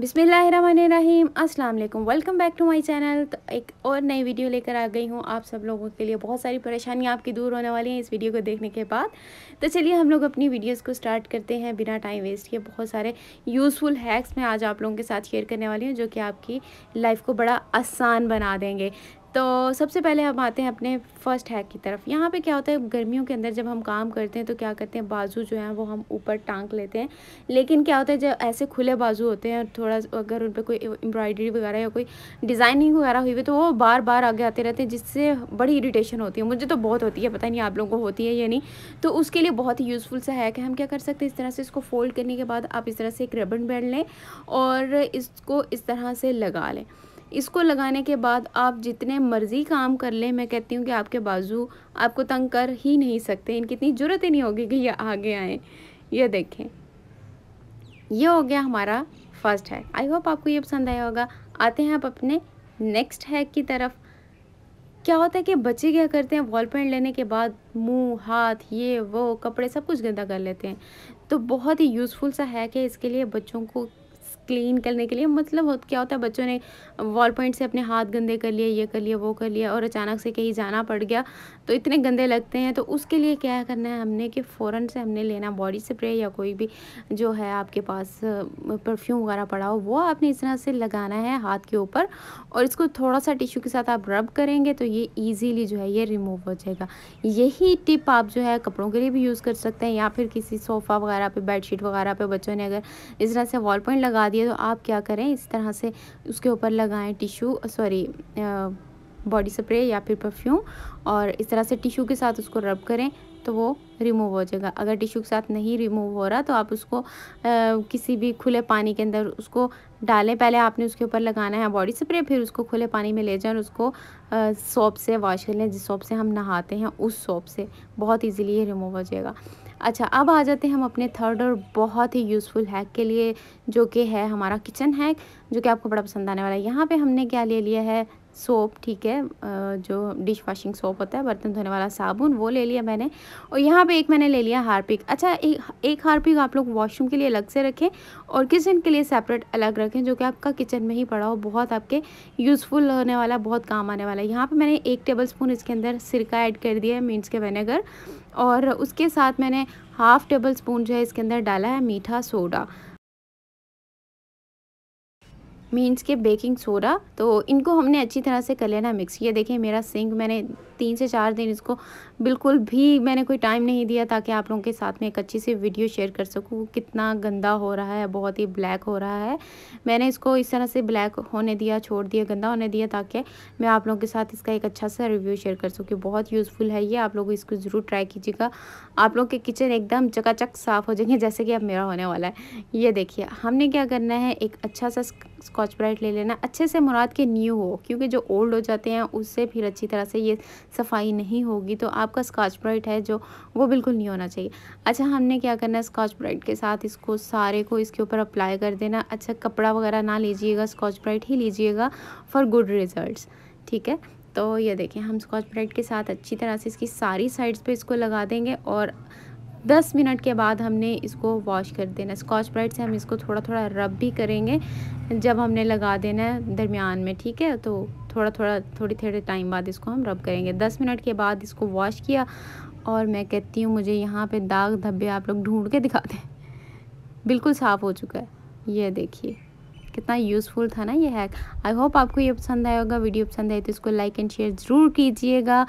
बिसमीम अस्सलाम वालेकुम welcome back to my channel तो एक और नई वीडियो लेकर आ गई हूँ आप सब लोगों के लिए बहुत सारी परेशानियाँ आपकी दूर होने वाली हैं इस वीडियो को देखने के बाद तो चलिए हम लोग अपनी वीडियोस को स्टार्ट करते हैं बिना टाइम वेस्ट किए बहुत सारे यूज़फुल हैक्स मैं आज आप लोगों के साथ शेयर करने वाली हूँ जो कि आपकी लाइफ को बड़ा आसान बना देंगे तो सबसे पहले हम आते हैं अपने फर्स्ट हैक की तरफ यहाँ पे क्या होता है गर्मियों के अंदर जब हम काम करते हैं तो क्या करते हैं बाजू जो है वो हम ऊपर टांग लेते हैं लेकिन क्या होता है जब ऐसे खुले बाजू होते हैं और थोड़ा अगर उन पर कोई एम्ब्रॉयडरी वगैरह या कोई डिज़ाइनिंग वगैरह हुई हुई तो वो बार बार आगे आते रहते हैं जिससे बड़ी इरीटेशन होती है मुझे तो बहुत होती है पता नहीं आप लोगों को होती है या नहीं तो उसके लिए बहुत ही यूज़फुल सा हैक है हम क्या कर सकते हैं इस तरह से इसको फोल्ड करने के बाद आप इस तरह से एक रबन बैंड लें और इसको इस तरह से लगा लें इसको लगाने के बाद आप जितने मर्ज़ी काम कर लें मैं कहती हूँ कि आपके बाजू आपको तंग कर ही नहीं सकते इनकी इतनी ज़रूरत ही नहीं होगी कि ये आगे आए ये देखें ये हो गया हमारा फर्स्ट हैक आई होप आपको ये पसंद आया होगा आते हैं आप अपने नेक्स्ट हैक की तरफ क्या होता है कि बच्चे क्या करते हैं वॉल पेंट लेने के बाद मुंह हाथ ये वो कपड़े सब कुछ गंदा कर लेते हैं तो बहुत ही यूज़फुल सा हैक है इसके लिए बच्चों को क्लीन करने के लिए मतलब क्या होता है बच्चों ने वॉल पॉइंट से अपने हाथ गंदे कर लिए ये कर लिए वो कर लिया और अचानक से कहीं जाना पड़ गया तो इतने गंदे लगते हैं तो उसके लिए क्या करना है हमने कि फ़ौरन से हमने लेना बॉडी स्प्रे या कोई भी जो है आपके पास परफ्यूम वगैरह पड़ा हो वो आपने इस तरह से लगाना है हाथ के ऊपर और इसको थोड़ा सा टिश्यू के साथ आप रब करेंगे तो ये ईजीली जो है ये रिमूव हो जाएगा यही टिप आप जो है कपड़ों के लिए भी यूज़ कर सकते हैं या फिर किसी सोफ़ा वगैरह पे बेडशीट वगैरह पे बच्चों ने अगर इस तरह से वॉल पॉइंट लगा दिया तो आप क्या करें इस तरह से उसके ऊपर लगाएं टिशू सॉरी बॉडी स्प्रे या फिर परफ्यूम और इस तरह से टिशू के साथ उसको रब करें तो वो रिमूव हो जाएगा अगर टिशू के साथ नहीं रिमूव हो रहा तो आप उसको आ, किसी भी खुले पानी के अंदर उसको डालें पहले आपने उसके ऊपर लगाना है बॉडी स्प्रे फिर उसको खुले पानी में ले जाएं और उसको सोप से वॉश कर लें जिस सोप से हम नहाते हैं उस सोप से बहुत ईजिली ये रिमूव हो जाएगा अच्छा अब आ जाते हैं हम अपने थर्ड और बहुत ही यूज़फुल हैक के लिए जो कि है हमारा किचन हैक जो कि आपको बड़ा पसंद आने वाला है यहाँ पे हमने क्या ले लिया है सोप ठीक है जो डिश वॉशिंग सोप होता है बर्तन धोने वाला साबुन वो ले लिया मैंने और यहाँ पे एक मैंने ले लिया हारपिक अच्छा एक एक हारपिक आप लोग वॉशरूम के लिए अलग से रखें और किचन के लिए सेपरेट अलग रखें जो कि आपका किचन में ही पड़ा हो बहुत आपके यूज़फुल होने वाला बहुत काम आने वाला है यहाँ पर मैंने एक टेबल स्पून इसके अंदर सिरका ऐड कर दिया है मीन्स के वेनेगर और उसके साथ मैंने हाफ़ टेबल स्पून जो है इसके अंदर डाला है मीठा सोडा मीन्स के बेकिंग सोडा तो इनको हमने अच्छी तरह से कर लेना मिक्स ये देखिए मेरा सिंक मैंने तीन से चार दिन इसको बिल्कुल भी मैंने कोई टाइम नहीं दिया ताकि आप लोगों के साथ में एक अच्छी सी वीडियो शेयर कर सकूँ कितना गंदा हो रहा है बहुत ही ब्लैक हो रहा है मैंने इसको इस तरह से ब्लैक होने दिया छोड़ दिया गंदा होने दिया ताकि मैं आप लोगों के साथ इसका एक अच्छा सा रिव्यू शेयर कर सकूँ बहुत यूज़फुल है ये आप लोग इसको ज़रूर ट्राई कीजिएगा आप लोग के किचन एकदम चकाचक साफ़ हो जाएंगे जैसे कि अब मेरा होने वाला है ये देखिए हमने क्या करना है एक अच्छा सा स्कॉच ब्राइट ले लेना अच्छे से मुराद के न्यू हो क्योंकि जो ओल्ड हो जाते हैं उससे फिर अच्छी तरह से ये सफाई नहीं होगी तो आपका स्कॉच ब्राइट है जो वो बिल्कुल नहीं होना चाहिए अच्छा हमने क्या करना है स्कॉच ब्राइट के साथ इसको सारे को इसके ऊपर अप्लाई कर देना अच्छा कपड़ा वगैरह ना लीजिएगा स्कॉच ब्राइट ही लीजिएगा फॉर गुड रिज़ल्ट ठीक है तो ये देखें हम स्कॉच ब्राइट के साथ अच्छी तरह से इसकी सारी साइड्स पे इसको लगा देंगे और दस मिनट के बाद हमने इसको वॉश कर देना स्कॉच ब्राइट से हम इसको थोड़ा थोड़ा रब भी करेंगे जब हमने लगा देना है दरमियान में ठीक है तो थोड़ा थोड़ा थोड़ी थोड़े टाइम बाद इसको हम रब करेंगे दस मिनट के बाद इसको वॉश किया और मैं कहती हूँ मुझे यहाँ पे दाग धब्बे आप लोग ढूंढ के दिखा दें बिल्कुल साफ़ हो चुका है ये देखिए कितना यूज़फुल था ना ये हैक आई होप आपको ये पसंद आया होगा वीडियो पसंद आई तो इसको लाइक एंड शेयर ज़रूर कीजिएगा